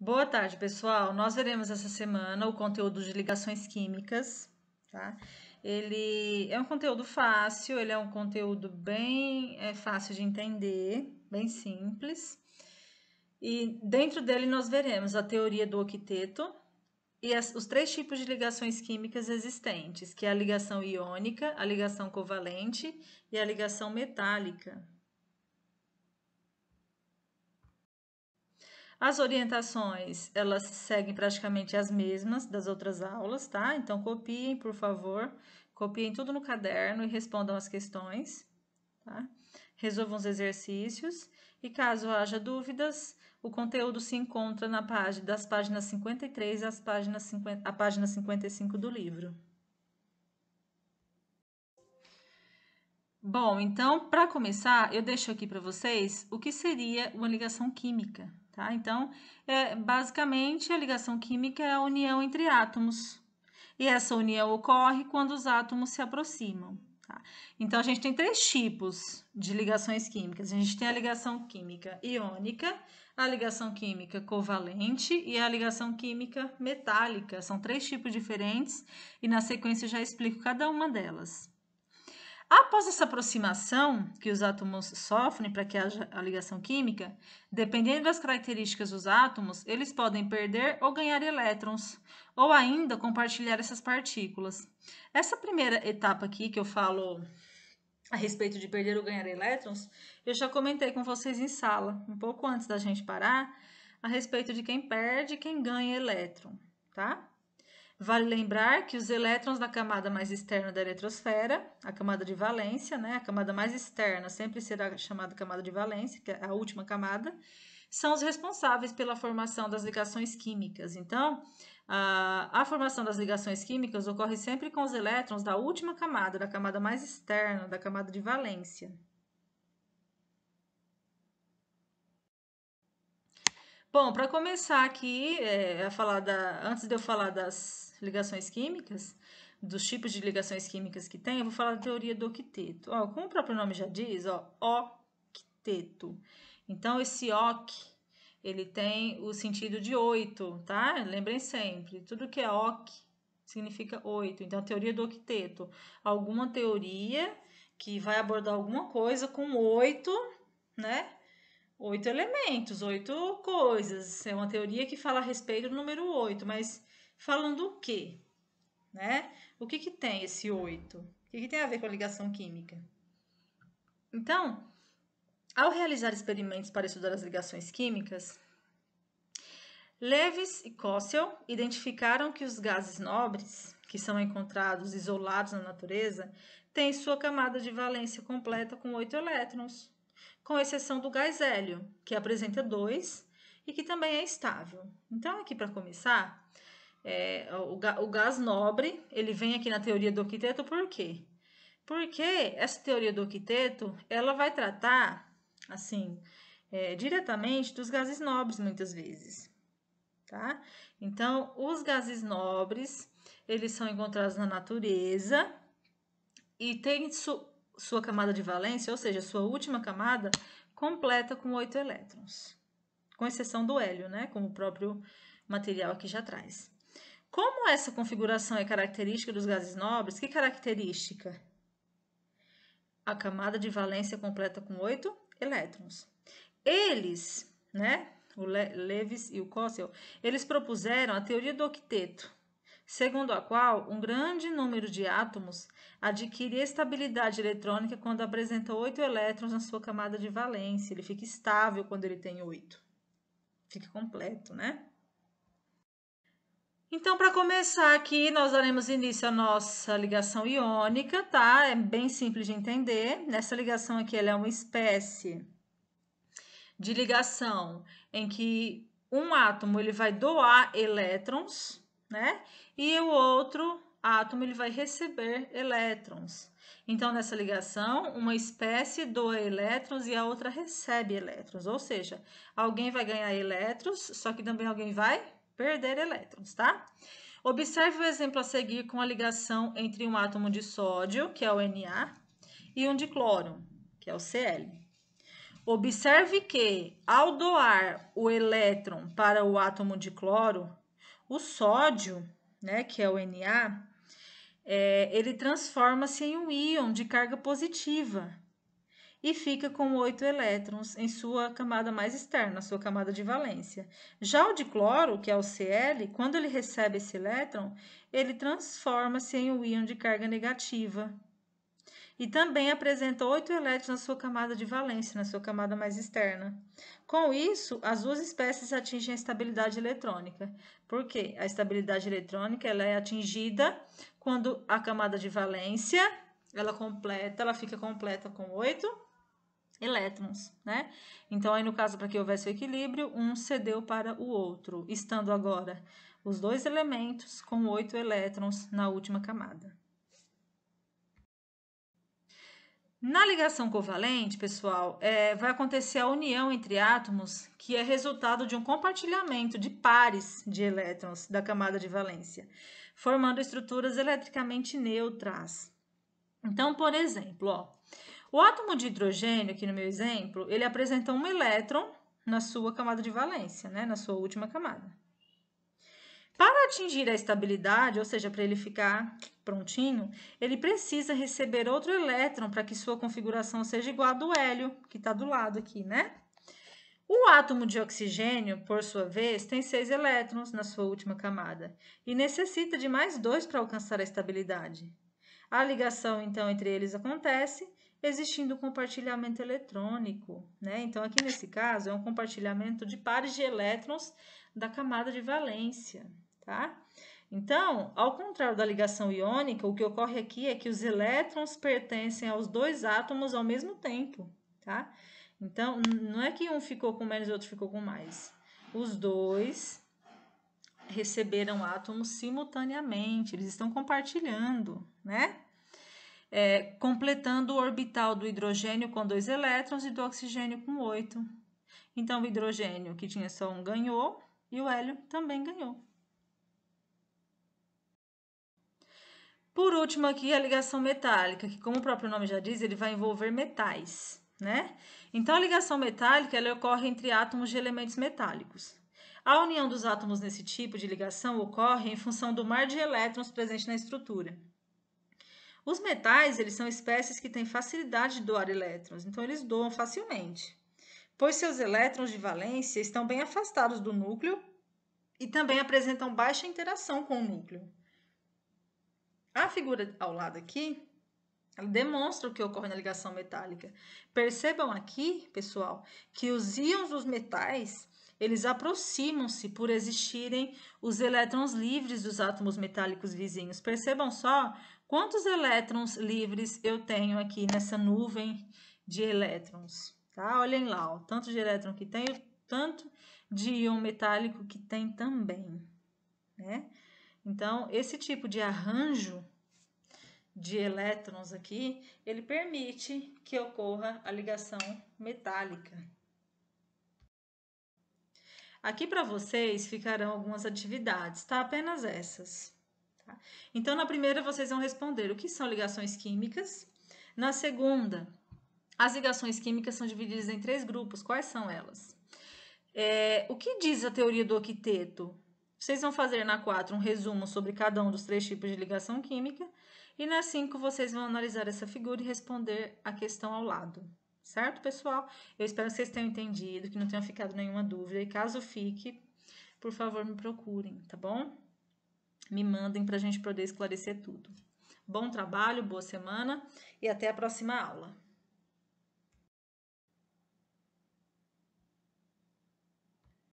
Boa tarde, pessoal. Nós veremos essa semana o conteúdo de ligações químicas, tá? Ele é um conteúdo fácil, ele é um conteúdo bem é, fácil de entender, bem simples. E dentro dele nós veremos a teoria do octeto e as, os três tipos de ligações químicas existentes, que é a ligação iônica, a ligação covalente e a ligação metálica. As orientações, elas seguem praticamente as mesmas das outras aulas, tá? Então, copiem, por favor. Copiem tudo no caderno e respondam as questões, tá? Resolvam os exercícios. E caso haja dúvidas, o conteúdo se encontra na página, das páginas 53 às páginas 50, a página 55 do livro. Bom, então, para começar, eu deixo aqui para vocês o que seria uma ligação química. Tá? Então, é, basicamente, a ligação química é a união entre átomos. E essa união ocorre quando os átomos se aproximam. Tá? Então, a gente tem três tipos de ligações químicas. A gente tem a ligação química iônica, a ligação química covalente e a ligação química metálica. São três tipos diferentes e na sequência já explico cada uma delas. Após essa aproximação que os átomos sofrem para que haja a ligação química, dependendo das características dos átomos, eles podem perder ou ganhar elétrons, ou ainda compartilhar essas partículas. Essa primeira etapa aqui que eu falo a respeito de perder ou ganhar elétrons, eu já comentei com vocês em sala, um pouco antes da gente parar, a respeito de quem perde e quem ganha elétron, tá? Vale lembrar que os elétrons da camada mais externa da eletrosfera, a camada de valência, né, a camada mais externa sempre será chamada camada de valência, que é a última camada, são os responsáveis pela formação das ligações químicas. Então, a, a, formação das ligações químicas ocorre sempre com os elétrons da última camada, da camada mais externa, da camada de valência. Bom, para começar aqui, é, a falar da, antes de eu falar das ligações químicas, dos tipos de ligações químicas que tem, eu vou falar da teoria do octeto. Ó, como o próprio nome já diz, ó, octeto. Então, esse oc, ele tem o sentido de oito, tá? Lembrem sempre, tudo que é oc significa oito. Então, a teoria do octeto, alguma teoria que vai abordar alguma coisa com oito, né? oito elementos, oito coisas. É uma teoria que fala a respeito do número oito, mas falando o quê? Né? O que, que tem esse oito? O que, que tem a ver com a ligação química? Então, ao realizar experimentos para estudar as ligações químicas, Lewis e Kossel identificaram que os gases nobres, que são encontrados isolados na natureza, têm sua camada de valência completa com oito elétrons com exceção do gás hélio, que apresenta 2 e que também é estável. Então, aqui para começar, é, o, o, gás nobre, ele vem aqui na teoria do octeto por quê? Porque essa teoria do octeto, ela vai tratar, assim, é, diretamente dos gases nobres, muitas vezes, tá? Então, os gases nobres, eles são encontrados na natureza e têm sua camada de valência, ou seja, sua última camada, completa com oito elétrons, com exceção do hélio, né? Como o próprio material aqui já traz. Como essa configuração é característica dos gases nobres, que característica? A camada de valência completa com oito elétrons. Eles, né? O Le Lewis e o Kossel, eles propuseram a teoria do octeto, segundo a qual um grande número de átomos adquire estabilidade eletrônica quando apresenta oito elétrons na sua camada de valência. Ele fica estável quando ele tem oito. Fica completo, né? Então, para começar aqui, nós daremos início à nossa ligação iônica, tá? É bem simples de entender. Nessa ligação aqui, ela é uma espécie de ligação em que um átomo ele vai doar elétrons né? E o outro átomo ele vai receber elétrons. Então, nessa ligação, uma espécie doa elétrons e a outra recebe elétrons. Ou seja, alguém vai ganhar elétrons, só que também alguém vai perder elétrons, tá? Observe o exemplo a seguir com a ligação entre um átomo de sódio, que é o Na, e um de cloro, que é o Cl. Observe que, ao doar o elétron para o átomo de cloro, o sódio, né, que é o Na, é, ele transforma-se em um íon de carga positiva e fica com oito elétrons em sua camada mais externa, sua camada de valência. Já o de cloro, que é o Cl, quando ele recebe esse elétron, ele transforma-se em um íon de carga negativa e também apresenta oito elétrons na sua camada de valência, na sua camada mais externa. Com isso, as duas espécies atingem a estabilidade eletrônica. Por quê? A estabilidade eletrônica ela é atingida quando a camada de valência ela completa, ela fica completa com oito elétrons, né? Então, aí no caso, para que houvesse o equilíbrio, um cedeu para o outro, estando agora os dois elementos com oito elétrons na última camada. Na ligação covalente, pessoal, é, vai acontecer a união entre átomos, que é resultado de um compartilhamento de pares de elétrons da camada de valência, formando estruturas eletricamente neutras. Então, por exemplo, ó, o átomo de hidrogênio, aqui no meu exemplo, ele apresenta um elétron na sua camada de valência, né, na sua última camada. Para atingir a estabilidade, ou seja, para ele ficar prontinho, ele precisa receber outro elétron para que sua configuração seja igual à do hélio, que está do lado aqui, né? O átomo de oxigênio, por sua vez, tem seis elétrons na sua última camada e necessita de mais dois para alcançar a estabilidade. A ligação, então, entre eles acontece existindo um compartilhamento eletrônico, né? Então, aqui nesse caso, é um compartilhamento de pares de elétrons da camada de valência tá? Então, ao contrário da ligação iônica, o que ocorre aqui é que os elétrons pertencem aos dois átomos ao mesmo tempo, tá? Então, não é que um ficou com menos e outro ficou com mais. Os dois receberam átomos simultaneamente, eles estão compartilhando, né? É, completando o orbital do hidrogênio com dois elétrons e do oxigênio com oito. Então, o hidrogênio que tinha só um ganhou e o hélio também ganhou. Por último aqui, a ligação metálica, que como o próprio nome já diz, ele vai envolver metais, né? Então, a ligação metálica, ela ocorre entre átomos de elementos metálicos. A união dos átomos nesse tipo de ligação ocorre em função do mar de elétrons presente na estrutura. Os metais, eles são espécies que têm facilidade de doar elétrons, então eles doam facilmente, pois seus elétrons de valência estão bem afastados do núcleo e também apresentam baixa interação com o núcleo. A figura ao lado aqui demonstra o que ocorre na ligação metálica. Percebam aqui, pessoal, que os íons dos metais eles aproximam-se por existirem os elétrons livres dos átomos metálicos vizinhos. Percebam só quantos elétrons livres eu tenho aqui nessa nuvem de elétrons. Tá? Olhem lá, ó, tanto de elétron que tenho, tanto de íon metálico que tem também. Né? Então, esse tipo de arranjo de elétrons aqui, ele permite que ocorra a ligação metálica. Aqui para vocês ficarão algumas atividades, tá? Apenas essas. Tá? Então, na primeira, vocês vão responder o que são ligações químicas. Na segunda, as ligações químicas são divididas em três grupos. Quais são elas? É, o que diz a teoria do octeto? Vocês vão fazer na 4 um resumo sobre cada um dos três tipos de ligação química. E na 5, vocês vão analisar essa figura e responder a questão ao lado. Certo, pessoal? Eu espero que vocês tenham entendido, que não tenha ficado nenhuma dúvida. E caso fique, por favor, me procurem, tá bom? Me mandem para a gente poder esclarecer tudo. Bom trabalho, boa semana e até a próxima aula.